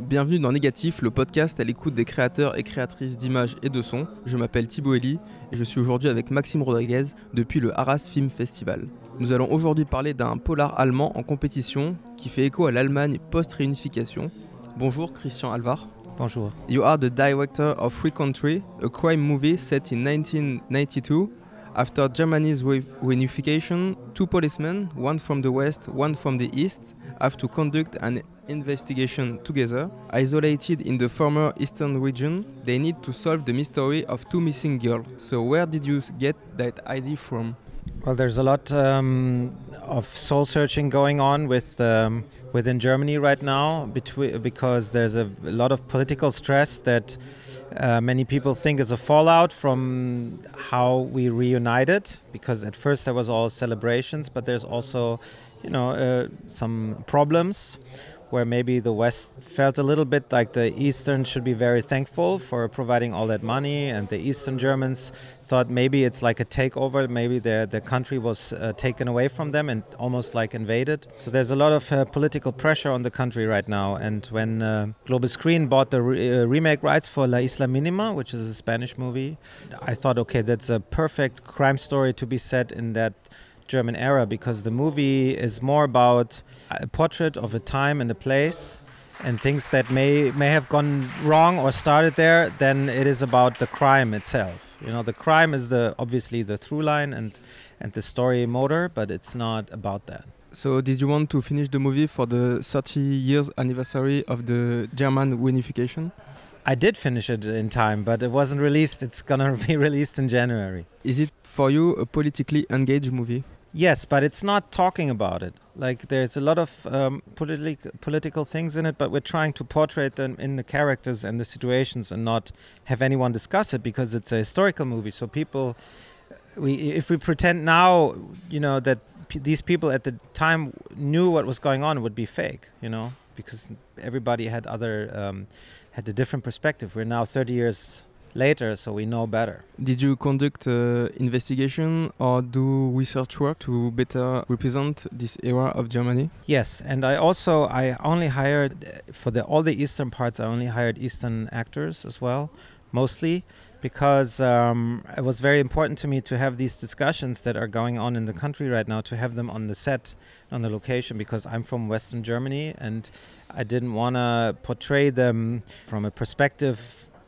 Bienvenue dans Négatif, le podcast à l'écoute des créateurs et créatrices d'images et de sons. Je m'appelle Thibaut Eli et je suis aujourd'hui avec Maxime Rodriguez depuis le Arras Film Festival. Nous allons aujourd'hui parler d'un polar allemand en compétition qui fait écho à l'Allemagne post-réunification. Bonjour Christian Alvar. Bonjour. You are the director of Free Country, a crime movie set in 1992. After Germany's reunification, two policemen, one from the west, one from the east, have to conduct an investigation together. Isolated in the former eastern region, they need to solve the mystery of two missing girls. So, where did you get that idea from? Well, there's a lot um, of soul searching going on with um, within Germany right now, between, because there's a, a, lot of political stress that uh, many people think is a fallout from how we reunited. Because at first there was all celebrations, but there's also, you know, uh, some problems where maybe the West felt a little bit like the Eastern should be very thankful for providing all that money, and the Eastern Germans thought maybe it's like a takeover, maybe their the country was uh, taken away from them and almost like invaded. So there's a lot of uh, political pressure on the country right now. And when uh, Global Screen bought the re- uh, remake rights for La Isla Mínima, which is a Spanish movie, I thought, okay, that's a perfect crime story to be set in that German era because the movie is more about a portrait of a time and a place and things that may may have gone wrong or started there than it is about the crime itself. You know, the crime is the obviously the through line and and the story motor, but it's not about that. So, did you want to finish the movie for the 30 years anniversary of the German unification? I did finish it in time, but it wasn't released. It's gonna be released in January. Is it for you a politically engaged movie? Yes, but it's not talking about it. Like there's a lot of um, politi- political things in it, but we're trying to portray them in the characters and the situations, and not have anyone discuss it because it's a historical movie. So people, we if we pretend now, you know, that p- these people at the time knew what was going on, would be fake, you know, because everybody had other um, had a different perspective. We're now 30 years later so we know better. Did you conduct uh, investigation or do research work to better represent this era of Germany? Yes, and I also I only hired uh, for the all the eastern parts I only hired eastern actors as well, mostly because um, it was very important to me to have these discussions that are going on in the country right now to have them on the set on the location because i'm from western germany and i didn't want to portray them from a perspective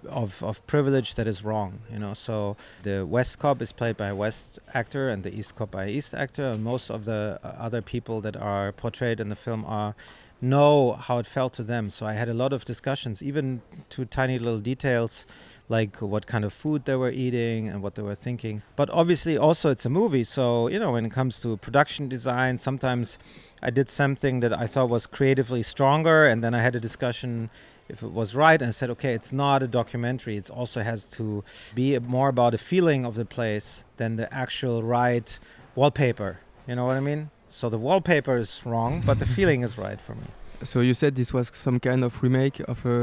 of, of privilege that is wrong. You know, so the West cop is played by a West actor and the East cop by East actor, and most of the uh, other people that are portrayed in the film are know how it felt to them. So I had a lot of discussions, even to tiny little details like what kind of food they were eating and what they were thinking. But obviously, also, it's a movie. So, you know, when it comes to production design, sometimes I did something that I thought was creatively stronger, and then I had a discussion if it was right and I said, okay, it's not a documentary. It also has to be more about the feeling of the place than the actual right wallpaper. You know what I mean? So the wallpaper is wrong, but the feeling is right for me. So you said this was some kind of remake of a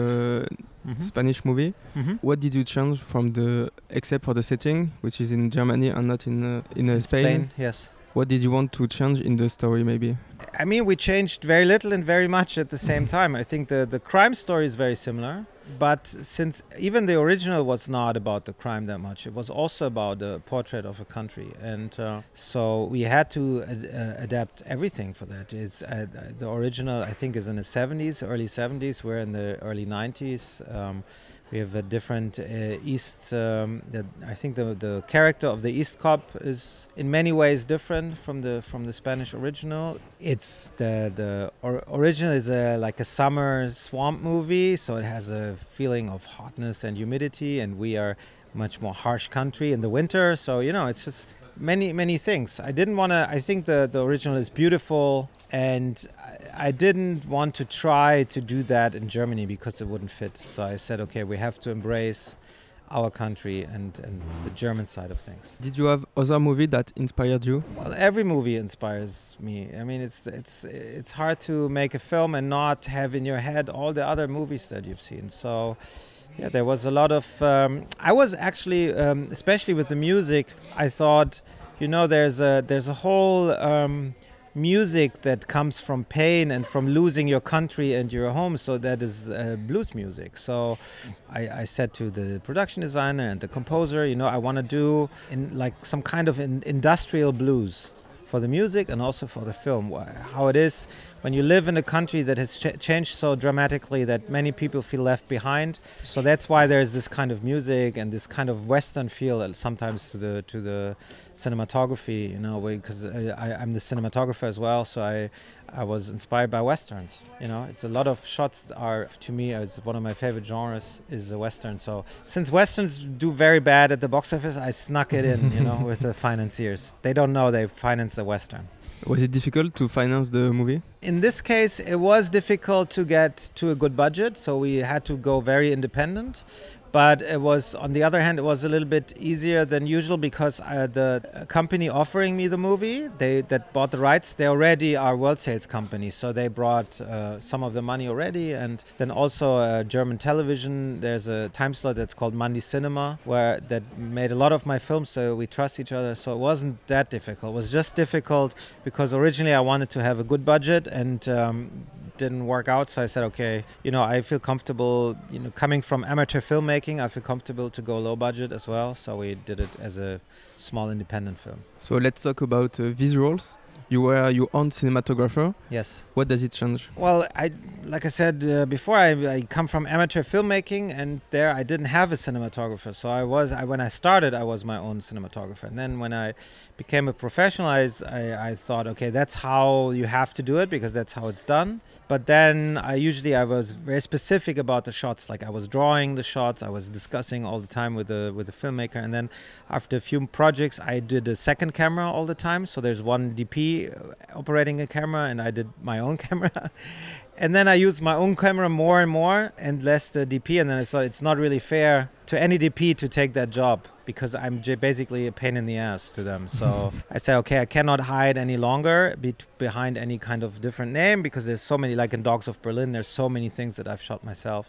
mm -hmm. Spanish movie. Mm -hmm. What did you change from the, except for the setting, which is in Germany and not in uh, in, uh, in Spain? Spain? Yes. What did you want to change in the story, maybe? I mean, we changed very little and very much at the same time. I think the, the crime story is very similar, but since even the original was not about the crime that much, it was also about the portrait of a country. And uh, so we had to ad uh, adapt everything for that. It's, uh, the original, I think, is in the 70s, early 70s. We're in the early 90s. Um, we have a different uh, East. Um, the, I think the the character of the East Cop is in many ways different from the from the Spanish original. It's the the or, original is a, like a summer swamp movie, so it has a feeling of hotness and humidity, and we are much more harsh country in the winter. So you know, it's just many many things. I didn't want to. I think the the original is beautiful, and I didn't want to try to do that in Germany because it wouldn't fit. So I said, okay, we have to embrace our country and, and the German side of things. Did you have other movie that inspired you? Well, every movie inspires me. I mean, it's it's it's hard to make a film and not have in your head all the other movies that you've seen. So. Yeah, there was a lot of. Um, I was actually, um, especially with the music, I thought, you know, there's a there's a whole um, music that comes from pain and from losing your country and your home. So that is uh, blues music. So I, I, said to the production designer and the composer, you know, I want to do in like some kind of in, industrial blues for the music and also for the film. How it is when you live in a country that has ch- changed so dramatically that many people feel left behind. So that's why there's this kind of music and this kind of Western feel uh, sometimes to the to the cinematography. You know, because I, uh, I, I'm the cinematographer as well, so I I was inspired by westerns. You know, it's a lot of shots are to me. It's one of my favorite genres is the western. So since westerns do very bad at the box office, I snuck it in. you know, with the financiers. They don't know they finance the western. Was it difficult to finance the movie? In this case, it was difficult to get to a good budget, so we had to go very independent. But it was, on the other hand, it was a little bit easier than usual because uh, the company offering me the movie, they that bought the rights, they already are world sales company, so they brought uh, some of the money already. And then also uh, German television, there's a time slot that's called Monday Cinema, where that made a lot of my films. So we trust each other. So it wasn't that difficult. It was just difficult because originally I wanted to have a good budget and um, didn't work out. So I said, okay, you know, I feel comfortable, you know, coming from amateur filmmaking I feel comfortable to go low budget as well, so we did it as a small independent film. So let's talk about uh, visuals. You were your own cinematographer. Yes. What does it change? Well, I like I said uh, before, I, I, come from amateur filmmaking, and there I didn't have a cinematographer. So I was, I, when I started, I was my own cinematographer, and then when I became a professional, I, I thought, okay, that's how you have to do it because that's how it's done. But then I usually I was very specific about the shots, like I was drawing the shots, I was discussing all the time with the with the filmmaker, and then after a few projects, I did a second camera all the time. So there's one DP operating a camera and I did my own camera. and then I used my own camera more and more and less the DP. And then I thought it's not really fair to any DP to take that job because I'm basically a pain in the ass to them. So I said, okay, I cannot hide any longer be behind any kind of different name because there's so many, like in Dogs of Berlin, there's so many things that I've shot myself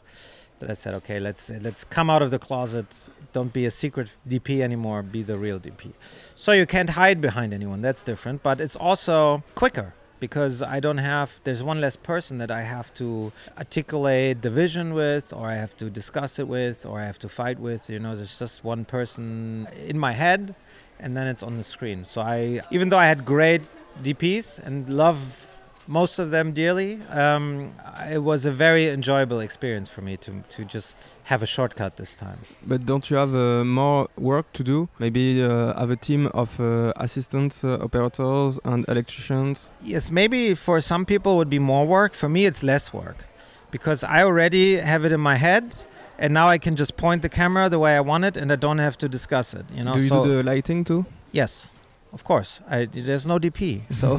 that I said, okay, let's let's come out of the closet. Don't be a secret DP anymore. Be the real DP. So you can't hide behind anyone. That's different, but it's also quicker because I don't have. There's one less person that I have to articulate the vision with, or I have to discuss it with, or I have to fight with. You know, there's just one person in my head, and then it's on the screen. So I, even though I had great DPs and love most of them dearly. Um, it was a very enjoyable experience for me to, to just have a shortcut this time. But don't you have uh, more work to do? Maybe uh, have a team of uh, assistants, uh, operators, and electricians? Yes, maybe for some people would be more work. For me, it's less work because I already have it in my head and now I can just point the camera the way I want it, and I don't have to discuss it. You know. Do you so do the lighting too? Yes, of course. I, there's no DP, so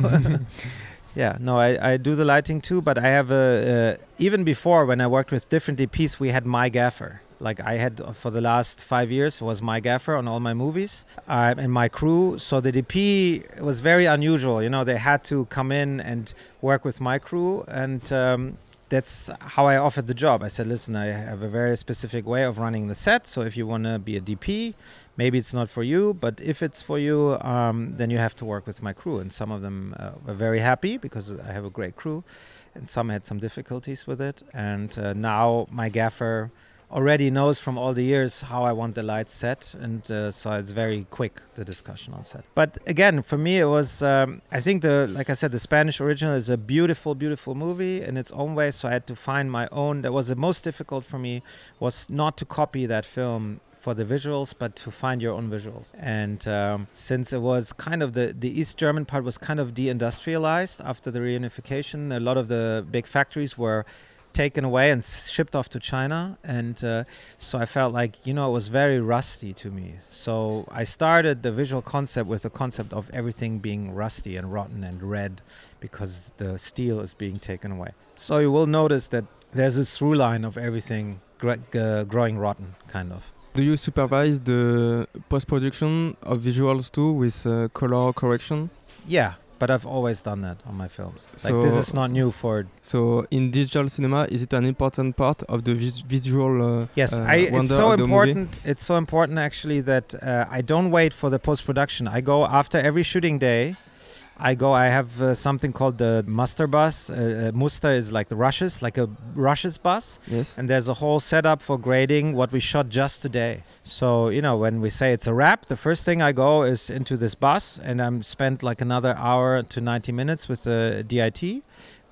Yeah, no, I, I do the lighting too, but I have a, uh, even before when I worked with different DPs, we had my gaffer. Like I had uh, for the last five years was my gaffer on all my movies uh, and my crew. So the DP was very unusual. You know, they had to come in and work with my crew, and um, that's how I offered the job. I said, listen, I have a very specific way of running the set. So if you want to be a DP, maybe it's not for you, but if it's for you, um, then you have to work with my crew. And some of them uh, were very happy because I have a great crew, and some had some difficulties with it. And uh, now my gaffer already knows from all the years how I want the lights set, and uh, so it's very quick the discussion on set. But again, for me, it was um, I think the like I said, the Spanish original is a beautiful, beautiful movie in its own way. So I had to find my own. That was the most difficult for me was not to copy that film for the visuals, but to find your own visuals. And um, since it was kind of the, the East German part was kind of deindustrialized after the reunification, a lot of the big factories were taken away and shipped off to China. And uh, so I felt like, you know, it was very rusty to me. So I started the visual concept with the concept of everything being rusty and rotten and red because the steel is being taken away. So you will notice that there's a through line of everything growing rotten, kind of. Do you supervise the post production of visuals too with uh, color correction? Yeah, but I've always done that on my films. So like this is not new for. So in digital cinema, is it an important part of the vis visual? Uh, yes, uh, I, it's so important. It's so important actually that uh, I don't wait for the post production. I go after every shooting day. I go. I have uh, something called the muster bus. Uh, uh, muster is like the rushes, like a rushes bus. Yes. And there's a whole setup for grading what we shot just today. So you know, when we say it's a wrap, the first thing I go is into this bus, and I'm spent like another hour to 90 minutes with the DIT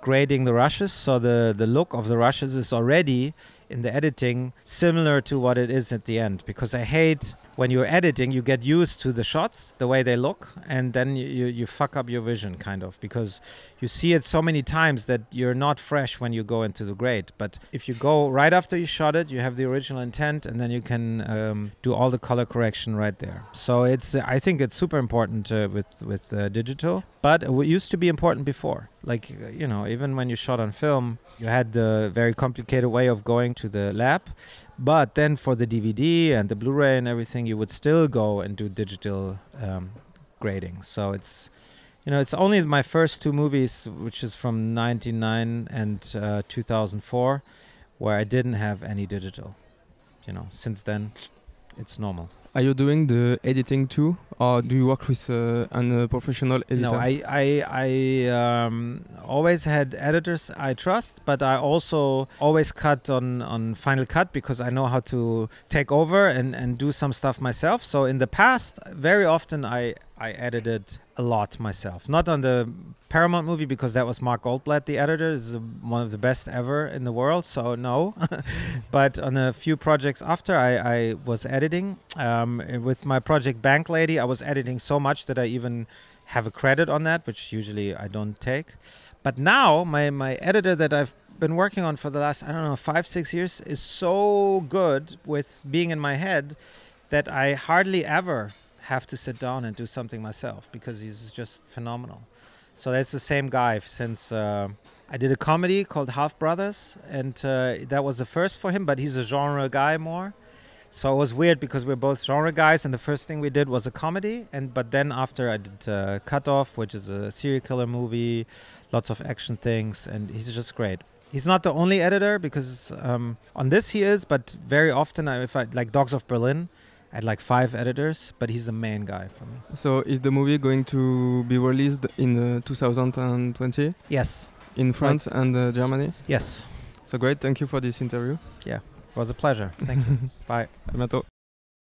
grading the rushes. So the the look of the rushes is already in the editing similar to what it is at the end because I hate when you're editing you get used to the shots the way they look and then you, you fuck up your vision kind of because you see it so many times that you're not fresh when you go into the grade but if you go right after you shot it you have the original intent and then you can um, do all the color correction right there so it's I think it's super important uh, with with uh, digital but it used to be important before like uh, you know even when you shot on film you had the very complicated way of going to the lab. But then for the DVD and the Blu-ray and everything, you would still go and do digital um, grading. So it's you know, it's only my first two movies, which is from 99 and uh, 2004, where I didn't have any digital. You know, since then, it's normal. Are you doing the editing too, or do you work with uh, a uh, professional editor? No, I I, I um, always had editors I trust, but I also always cut on on Final Cut because I know how to take over and and do some stuff myself. So in the past, very often I I edited a lot myself. Not on the Paramount movie because that was Mark Goldblatt, the editor, is one of the best ever in the world. So no, but on a few projects after, I, I was editing. Um, with my project Bank Lady, I was editing so much that I even have a credit on that, which usually I don't take. But now my my editor that I've been working on for the last I don't know five six years is so good with being in my head that I hardly ever have to sit down and do something myself because he's just phenomenal. So that's the same guy since uh, I did a comedy called Half Brothers, and uh, that was the first for him. But he's a genre guy more, so it was weird because we're both genre guys. And the first thing we did was a comedy, and but then after I did uh, Cut Off, which is a serial killer movie, lots of action things, and he's just great. He's not the only editor because um, on this he is, but very often I, if I like Dogs of Berlin, had like five editors, but he's the main guy for me. So is the movie going to be released in uh, 2020? Yes. In France right. and uh, Germany? Yes. So great. Thank you for this interview. Yeah. It was a pleasure. Thank you. Bye. À bientôt.